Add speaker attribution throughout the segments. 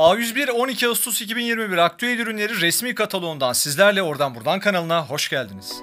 Speaker 1: A101 12 Ağustos 2021 aktüel ürünleri resmi kataloğundan sizlerle oradan buradan kanalına hoş geldiniz.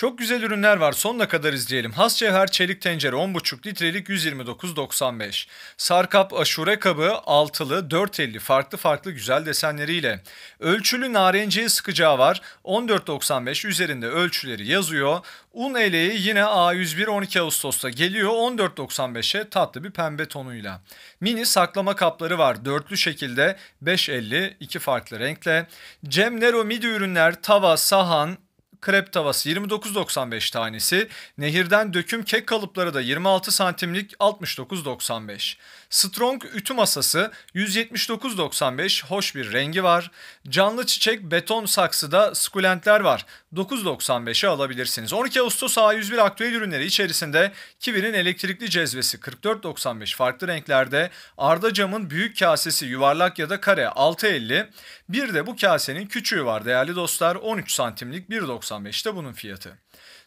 Speaker 1: Çok güzel ürünler var. Sonuna kadar izleyelim. Has cevher çelik tencere 10,5 litrelik 129,95. Sarkap aşure kabı altılı 4,50 farklı farklı güzel desenleriyle. Ölçülü narenciye sıkacağı var. 14,95 üzerinde ölçüleri yazıyor. Un eleği yine A101 12 Ağustos'ta geliyor. 14.95'e tatlı bir pembe tonuyla. Mini saklama kapları var. Dörtlü şekilde 5.50 iki farklı renkle. Cem Nero midi ürünler, tava, sahan, krep tavası 29.95 tanesi, nehirden döküm kek kalıpları da 26 santimlik 69.95. Strong ütü masası 179.95 hoş bir rengi var. Canlı çiçek beton saksıda sukulentler var. 9.95'e alabilirsiniz. 12 Ağustos A101 aktüel ürünleri içerisinde Kiwi'nin elektrikli cezvesi 44.95 farklı renklerde, Arda Cam'ın büyük kasesi yuvarlak ya da kare 6.50, bir de bu kasenin küçüğü var değerli dostlar 13 santimlik 1.95'te bunun fiyatı.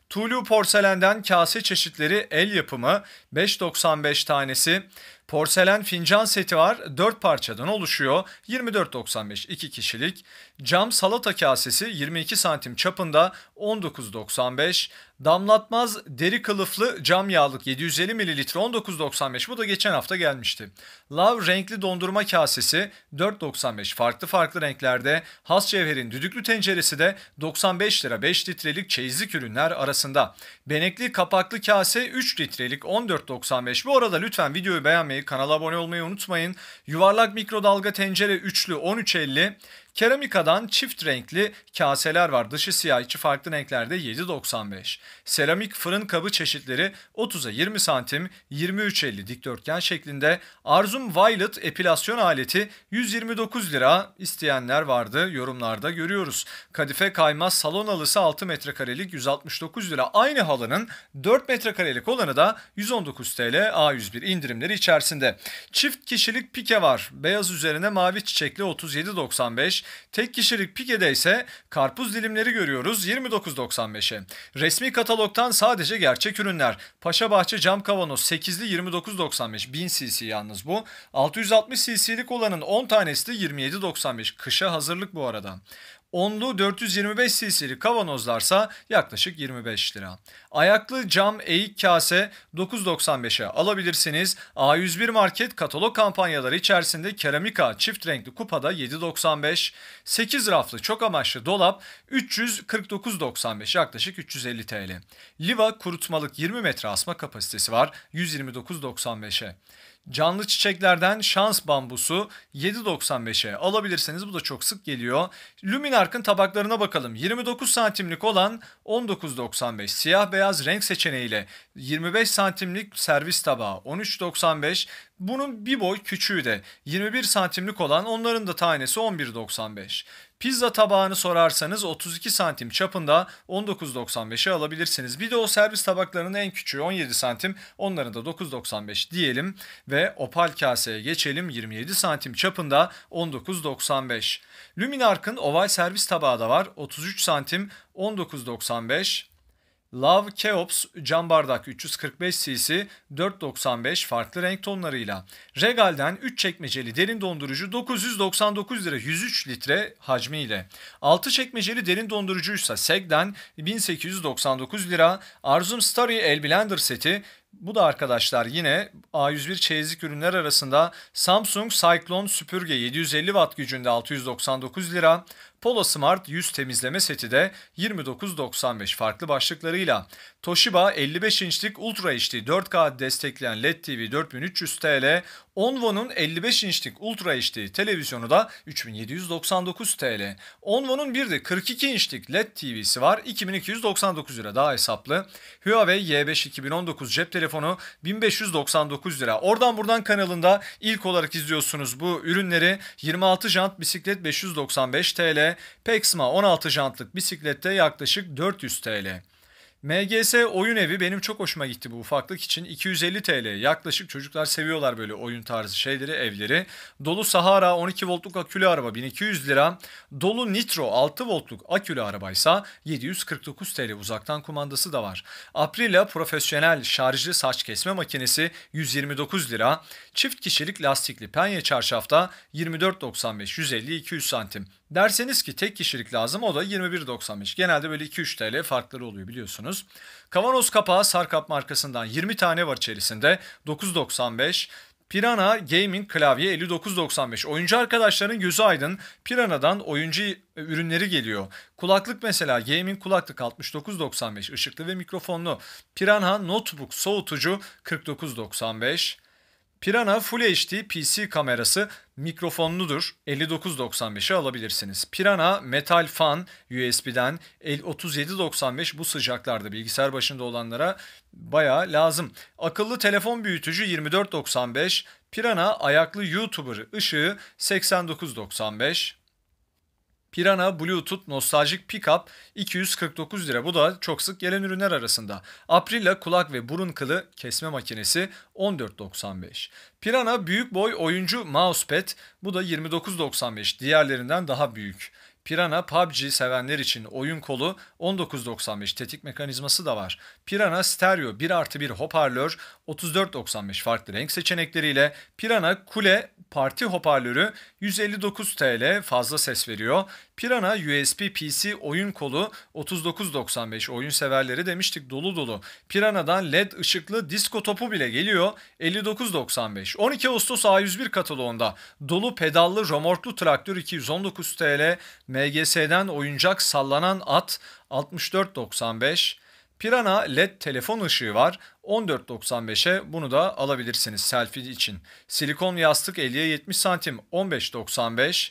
Speaker 1: Tulu porselenden kase çeşitleri el yapımı 5.95 tanesi. Porselen fincan seti var. 4 parçadan oluşuyor. 24.95 2 kişilik. Cam salata kasesi 22 santim çapında 19.95. Damlatmaz deri kılıflı cam yağlık 750 mililitre 19.95 bu da geçen hafta gelmişti. Love renkli dondurma kasesi 4.95 farklı farklı renklerde. Has Cevher'in düdüklü tenceresi de 95 lira 5 litrelik çeyizlik ürünler arasında. Benekli kapaklı kase 3 litrelik 14.95 bu arada lütfen videoyu beğenmeyi kanala abone olmayı unutmayın. Yuvarlak mikrodalga tencere üçlü 13.50 Keramikadan çift renkli kaseler var. Dışı siyah, içi farklı renklerde 7.95. Seramik fırın kabı çeşitleri 30'a 20 santim, 23.50 dikdörtgen şeklinde. Arzum Violet epilasyon aleti 129 lira isteyenler vardı. Yorumlarda görüyoruz. Kadife kaymaz salon halısı 6 metrekarelik 169 lira. Aynı halının 4 metrekarelik olanı da 119 TL A101 indirimleri içerisinde. Çift kişilik pike var. Beyaz üzerine mavi çiçekli 37.95. Tek kişilik Pike'de ise karpuz dilimleri görüyoruz 29.95'e. Resmi katalogtan sadece gerçek ürünler. Paşa Bahçe cam kavanoz 8'li 29.95 1000 cc yalnız bu. 660 cc'lik olanın 10 tanesi de 27.95 kışa hazırlık bu arada. Onlu 425 cc'li kavanozlarsa yaklaşık 25 lira. Ayaklı cam eğik kase 9.95'e alabilirsiniz. A101 Market katalog kampanyaları içerisinde keramika çift renkli kupada 7.95, 8 raflı çok amaçlı dolap 349.95 yaklaşık 350 TL. Liva kurutmalık 20 metre asma kapasitesi var 129.95'e. Canlı çiçeklerden şans bambusu 7.95'e alabilirseniz bu da çok sık geliyor. Luminark'ın tabaklarına bakalım. 29 santimlik olan 19.95 siyah beyaz renk seçeneğiyle 25 santimlik servis tabağı 13.95 bunun bir boy küçüğü de 21 santimlik olan onların da tanesi 11.95. Pizza tabağını sorarsanız 32 santim çapında 19.95'e alabilirsiniz. Bir de o servis tabaklarının en küçüğü 17 santim onların da 9.95 diyelim ve opal kaseye geçelim 27 santim çapında 19.95. Luminark'ın oval servis tabağı da var 33 santim 19.95 Love Keops cam bardak 345 cc 4.95 farklı renk tonlarıyla. Regal'den 3 çekmeceli derin dondurucu 999 lira 103 litre hacmiyle. 6 çekmeceli derin dondurucuysa Seg'den 1899 lira. Arzum Starry El Blender seti bu da arkadaşlar yine A101 çeyizlik ürünler arasında Samsung Cyclone süpürge 750 watt gücünde 699 lira. Polo Smart yüz temizleme seti de 29.95 farklı başlıklarıyla. Toshiba 55 inçlik Ultra HD 4K destekleyen LED TV 4300 TL, Onvo'nun 55 inçlik Ultra HD televizyonu da 3799 TL. Onvo'nun bir de 42 inçlik LED TV'si var 2299 lira daha hesaplı. Huawei Y5 2019 cep telefonu 1599 lira. Oradan buradan kanalında ilk olarak izliyorsunuz bu ürünleri. 26 jant bisiklet 595 TL, Pexma 16 jantlık bisiklette yaklaşık 400 TL. MGS oyun evi benim çok hoşuma gitti bu ufaklık için. 250 TL yaklaşık çocuklar seviyorlar böyle oyun tarzı şeyleri evleri. Dolu Sahara 12 voltluk akülü araba 1200 lira. Dolu Nitro 6 voltluk akülü arabaysa 749 TL uzaktan kumandası da var. Aprilia profesyonel şarjlı saç kesme makinesi 129 lira. Çift kişilik lastikli penye çarşafta 24.95 150 200 santim. Derseniz ki tek kişilik lazım o da 21.95. Genelde böyle 2-3 TL farkları oluyor biliyorsunuz. Kavanoz kapağı Sarkap markasından 20 tane var içerisinde. 9.95. Pirana Gaming klavye 59.95. Oyuncu arkadaşların gözü aydın. Pirana'dan oyuncu e, ürünleri geliyor. Kulaklık mesela gaming kulaklık 69.95 ışıklı ve mikrofonlu. Pirana notebook soğutucu 49.95. Pirana Full HD PC kamerası mikrofonludur. 59.95'e alabilirsiniz. Pirana metal fan USB'den 37.95 bu sıcaklarda bilgisayar başında olanlara baya lazım. Akıllı telefon büyütücü 24.95, Pirana ayaklı YouTuber ışığı 89.95, Pirana Bluetooth Nostaljik Pickup 249 lira. Bu da çok sık gelen ürünler arasında. Aprila kulak ve burun kılı kesme makinesi 14.95. Pirana büyük boy oyuncu mousepad bu da 29.95. Diğerlerinden daha büyük. Pirana PUBG sevenler için oyun kolu 19.95 tetik mekanizması da var. Pirana Stereo 1 artı 1 hoparlör 34.95 farklı renk seçenekleriyle Pirana Kule Parti hoparlörü 159 TL fazla ses veriyor. Pirana USB PC oyun kolu 39.95 oyun severleri demiştik dolu dolu. Pirana'dan LED ışıklı disko topu bile geliyor 59.95. 12 Ağustos A101 kataloğunda dolu pedallı romortlu traktör 219 TL, MGS'den oyuncak sallanan at 64.95. Pirana LED telefon ışığı var. 14.95'e bunu da alabilirsiniz selfie için. Silikon yastık 50'ye 70 santim 15.95.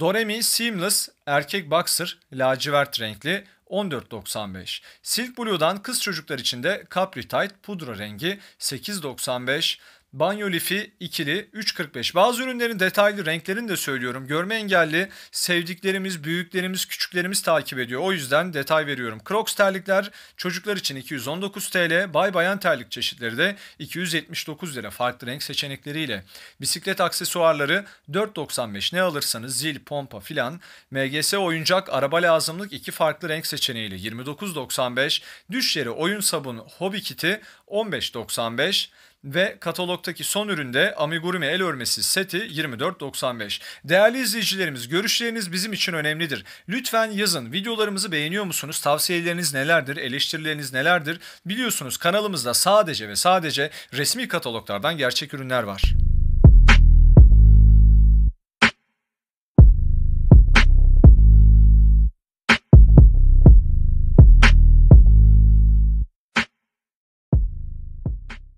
Speaker 1: Doremi Seamless erkek boxer lacivert renkli 14.95. Silk Blue'dan kız çocuklar için de Capri Tight pudra rengi 8.95. Banyo lifi ikili 3.45. Bazı ürünlerin detaylı renklerini de söylüyorum. Görme engelli sevdiklerimiz, büyüklerimiz, küçüklerimiz takip ediyor. O yüzden detay veriyorum. Crocs terlikler çocuklar için 219 TL. Bay bayan terlik çeşitleri de 279 lira. Farklı renk seçenekleriyle. Bisiklet aksesuarları 4.95. Ne alırsanız zil, pompa filan. MGS oyuncak, araba lazımlık iki farklı renk seçeneğiyle 29.95. Düş yeri oyun sabun hobi kiti 15.95 ve katalogdaki son üründe amigurumi el örmesi seti 24.95. Değerli izleyicilerimiz görüşleriniz bizim için önemlidir. Lütfen yazın videolarımızı beğeniyor musunuz? Tavsiyeleriniz nelerdir? Eleştirileriniz nelerdir? Biliyorsunuz kanalımızda sadece ve sadece resmi kataloglardan gerçek ürünler var.